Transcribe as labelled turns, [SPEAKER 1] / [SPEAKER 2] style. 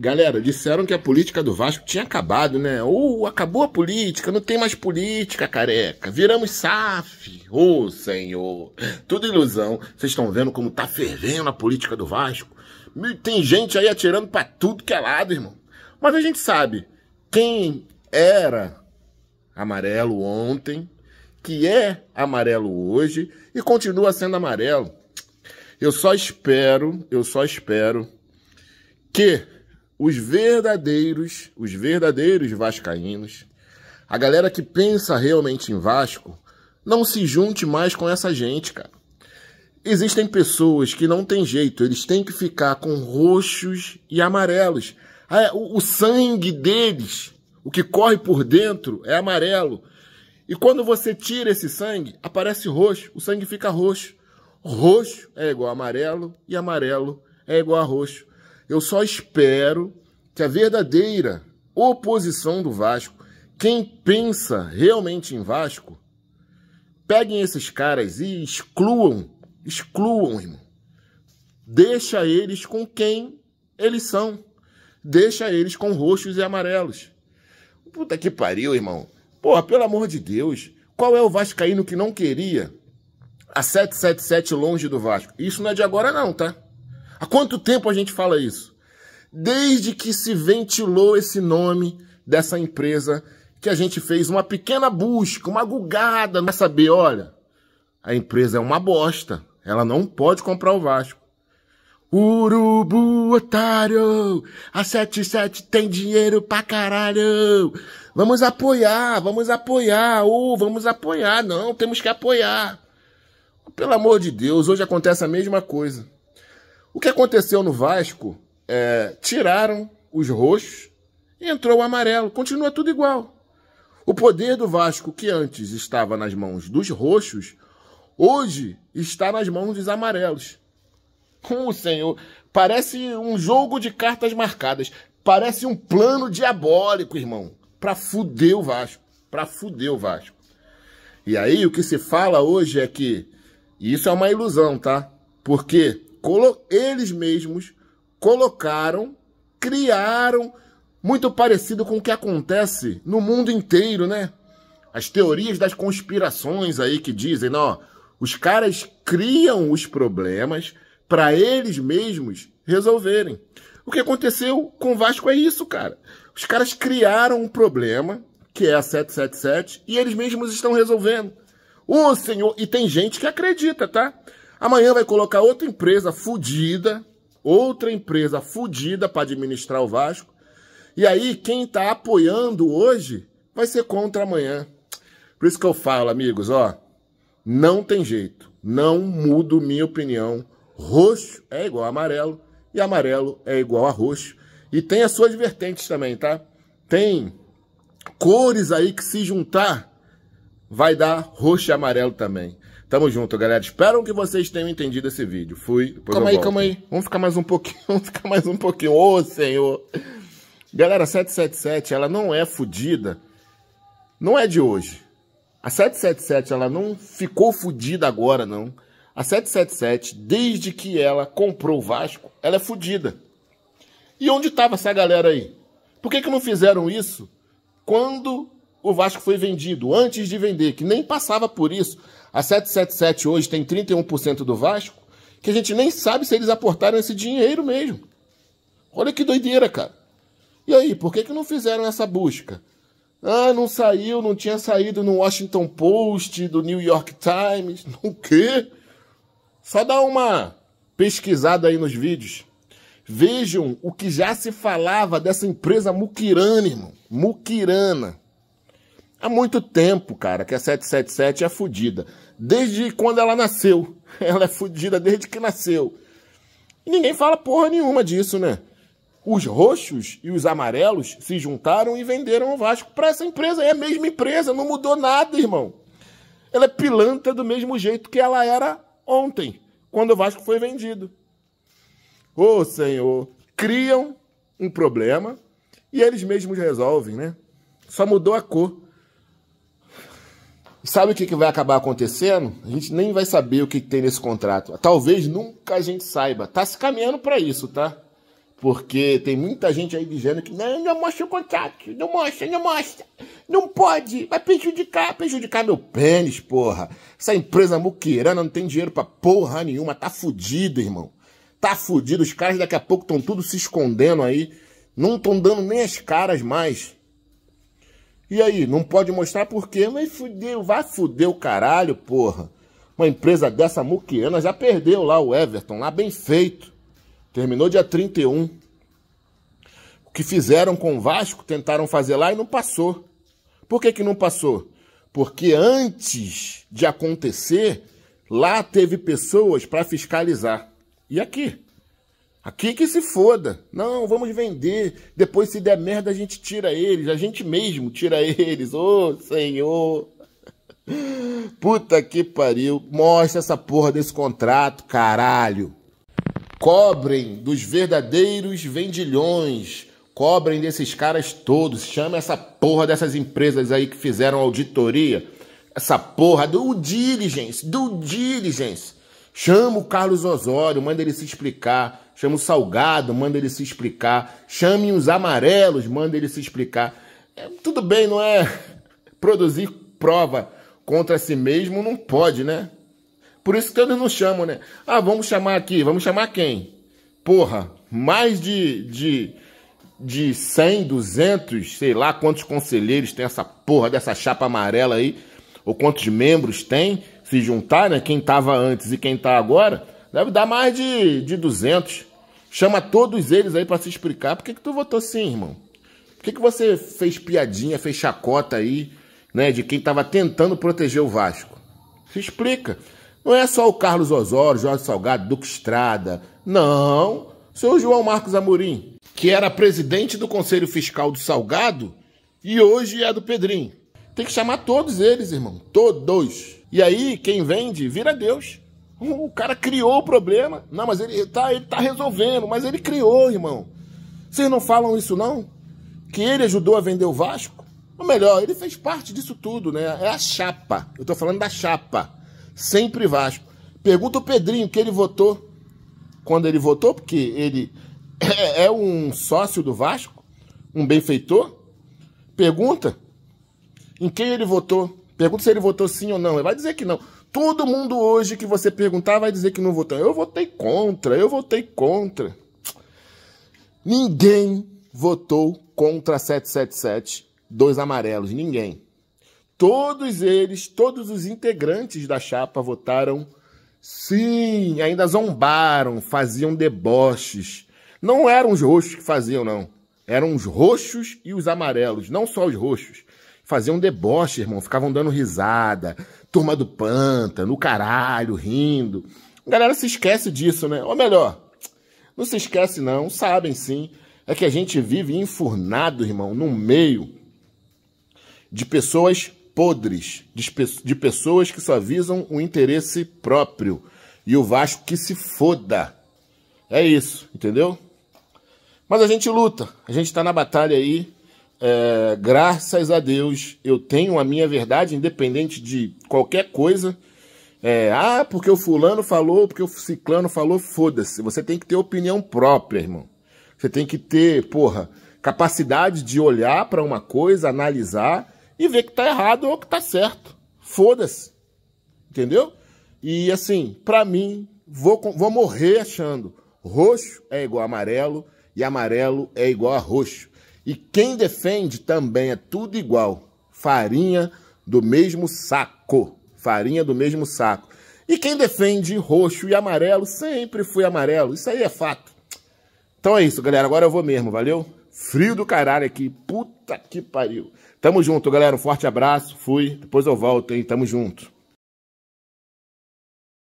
[SPEAKER 1] Galera, disseram que a política do Vasco tinha acabado, né? Ou acabou a política, não tem mais política, careca. Viramos SAF. Ô, oh, senhor. Tudo ilusão. Vocês estão vendo como tá fervendo a política do Vasco? Tem gente aí atirando para tudo que é lado, irmão. Mas a gente sabe quem era amarelo ontem, que é amarelo hoje e continua sendo amarelo. Eu só espero, eu só espero que os verdadeiros, os verdadeiros vascaínos, a galera que pensa realmente em Vasco, não se junte mais com essa gente, cara. Existem pessoas que não tem jeito, eles têm que ficar com roxos e amarelos. Ah, é, o sangue deles, o que corre por dentro, é amarelo. E quando você tira esse sangue, aparece roxo, o sangue fica roxo. Roxo é igual a amarelo e amarelo é igual a roxo. Eu só espero que a verdadeira oposição do Vasco, quem pensa realmente em Vasco, peguem esses caras e excluam, excluam, irmão. Deixa eles com quem eles são. Deixa eles com roxos e amarelos. Puta que pariu, irmão. Porra, pelo amor de Deus. Qual é o Vascaíno que não queria a 777 longe do Vasco? Isso não é de agora, não, tá? Há quanto tempo a gente fala isso? Desde que se ventilou esse nome dessa empresa, que a gente fez uma pequena busca, uma gugada, para né? saber, olha, a empresa é uma bosta, ela não pode comprar o Vasco. Urubu otário, a 77 tem dinheiro pra caralho. Vamos apoiar, vamos apoiar, ou oh, vamos apoiar, não, temos que apoiar. Pelo amor de Deus, hoje acontece a mesma coisa. O que aconteceu no Vasco? É, tiraram os roxos e entrou o amarelo. Continua tudo igual. O poder do Vasco, que antes estava nas mãos dos roxos, hoje está nas mãos dos amarelos. o senhor? Parece um jogo de cartas marcadas. Parece um plano diabólico, irmão. Pra fuder o Vasco. Pra fuder o Vasco. E aí, o que se fala hoje é que. E isso é uma ilusão, tá? Porque eles mesmos colocaram, criaram, muito parecido com o que acontece no mundo inteiro, né? As teorias das conspirações aí que dizem, ó, os caras criam os problemas para eles mesmos resolverem. O que aconteceu com o Vasco é isso, cara. Os caras criaram um problema, que é a 777, e eles mesmos estão resolvendo. O senhor, e tem gente que acredita, tá? Amanhã vai colocar outra empresa fodida, outra empresa fodida para administrar o Vasco. E aí, quem está apoiando hoje vai ser contra amanhã. Por isso que eu falo, amigos, ó, não tem jeito. Não mudo minha opinião. Roxo é igual a amarelo e amarelo é igual a roxo. E tem as suas vertentes também, tá? Tem cores aí que se juntar vai dar roxo e amarelo também. Tamo junto, galera. Espero que vocês tenham entendido esse vídeo. Fui. Calma aí, volto. calma aí. Vamos ficar mais um pouquinho. Vamos ficar mais um pouquinho. Ô, oh, senhor. Galera, a 777, ela não é fodida. Não é de hoje. A 777, ela não ficou fodida agora, não. A 777, desde que ela comprou o Vasco, ela é fodida. E onde estava essa galera aí? Por que, que não fizeram isso quando o Vasco foi vendido antes de vender, que nem passava por isso. A 777 hoje tem 31% do Vasco, que a gente nem sabe se eles aportaram esse dinheiro mesmo. Olha que doideira, cara. E aí, por que, que não fizeram essa busca? Ah, não saiu, não tinha saído no Washington Post, do New York Times, no quê? Só dá uma pesquisada aí nos vídeos. Vejam o que já se falava dessa empresa Mukirana, irmão. Mukirana. Há muito tempo, cara, que a 777 é fodida. Desde quando ela nasceu. Ela é fodida desde que nasceu. E ninguém fala porra nenhuma disso, né? Os roxos e os amarelos se juntaram e venderam o Vasco para essa empresa. É a mesma empresa, não mudou nada, irmão. Ela é pilantra do mesmo jeito que ela era ontem, quando o Vasco foi vendido. Ô, oh, Senhor, criam um problema e eles mesmos resolvem, né? Só mudou a cor. Sabe o que, que vai acabar acontecendo? A gente nem vai saber o que, que tem nesse contrato. Talvez nunca a gente saiba. Tá se caminhando para isso, tá? Porque tem muita gente aí dizendo que não, não mostra o contrato, não mostra, não mostra, não pode, vai prejudicar, prejudicar meu pênis, porra. Essa empresa muqueirana não tem dinheiro pra porra nenhuma, tá fudido, irmão. Tá fudido, os caras daqui a pouco estão tudo se escondendo aí, não estão dando nem as caras mais. E aí, não pode mostrar por quê? Mas fudeu, vai fuder o caralho, porra. Uma empresa dessa muquiana já perdeu lá o Everton, lá bem feito. Terminou dia 31. O que fizeram com o Vasco, tentaram fazer lá e não passou. Por que, que não passou? Porque antes de acontecer, lá teve pessoas para fiscalizar. E aqui? Aqui que se foda. Não, vamos vender. Depois, se der merda, a gente tira eles. A gente mesmo tira eles. Ô, oh, Senhor. Puta que pariu. Mostra essa porra desse contrato, caralho. Cobrem dos verdadeiros vendilhões. Cobrem desses caras todos. Chama essa porra dessas empresas aí que fizeram auditoria. Essa porra do diligence, do diligence. Chama o Carlos Osório, manda ele se explicar chama o salgado, manda ele se explicar, chame os amarelos, manda ele se explicar. É, tudo bem, não é? Produzir prova contra si mesmo não pode, né? Por isso que eles não chamam, né? Ah, vamos chamar aqui, vamos chamar quem? Porra, mais de, de, de 100, 200, sei lá quantos conselheiros tem essa porra dessa chapa amarela aí, ou quantos membros tem, se juntar, né? Quem tava antes e quem tá agora, deve dar mais de, de 200. Chama todos eles aí para se explicar por que, que tu votou sim, irmão. Por que, que você fez piadinha, fez chacota aí, né, de quem estava tentando proteger o Vasco? Se explica. Não é só o Carlos Osório, Jorge Salgado, Duque Estrada. Não. Seu João Marcos Amorim, que era presidente do Conselho Fiscal do Salgado e hoje é do Pedrinho. Tem que chamar todos eles, irmão. Todos. E aí, quem vende, vira Deus. O cara criou o problema. Não, mas ele tá, ele tá resolvendo, mas ele criou, irmão. Vocês não falam isso, não? Que ele ajudou a vender o Vasco? Ou melhor, ele fez parte disso tudo, né? É a chapa. Eu tô falando da chapa. Sempre Vasco. Pergunta o Pedrinho que ele votou. Quando ele votou, porque ele é, é um sócio do Vasco, um benfeitor. Pergunta em quem ele votou. Pergunta se ele votou sim ou não. Ele vai dizer que não. Todo mundo hoje que você perguntar vai dizer que não votou. Eu votei contra, eu votei contra. Ninguém votou contra 777, dois amarelos, ninguém. Todos eles, todos os integrantes da chapa votaram sim, ainda zombaram, faziam deboches. Não eram os roxos que faziam, não. Eram os roxos e os amarelos, não só os roxos faziam deboche, irmão. Ficavam dando risada, turma do panta, no caralho, rindo. A galera se esquece disso, né? Ou melhor, não se esquece não, sabem sim. É que a gente vive enfurnado, irmão, no meio de pessoas podres, de pessoas que só visam o interesse próprio. E o Vasco que se foda. É isso, entendeu? Mas a gente luta, a gente tá na batalha aí, é, graças a Deus, eu tenho a minha verdade, independente de qualquer coisa. É, ah, porque o fulano falou, porque o ciclano falou, foda-se. Você tem que ter opinião própria, irmão. Você tem que ter, porra, capacidade de olhar para uma coisa, analisar e ver que tá errado ou que tá certo. Foda-se. Entendeu? E assim, para mim, vou, vou morrer achando roxo é igual a amarelo e amarelo é igual a roxo. E quem defende também é tudo igual. Farinha do mesmo saco. Farinha do mesmo saco. E quem defende roxo e amarelo sempre foi amarelo. Isso aí é fato. Então é isso, galera. Agora eu vou mesmo, valeu? Frio do caralho aqui. Puta que pariu. Tamo junto, galera. Um forte abraço. Fui. Depois eu volto, hein? Tamo junto.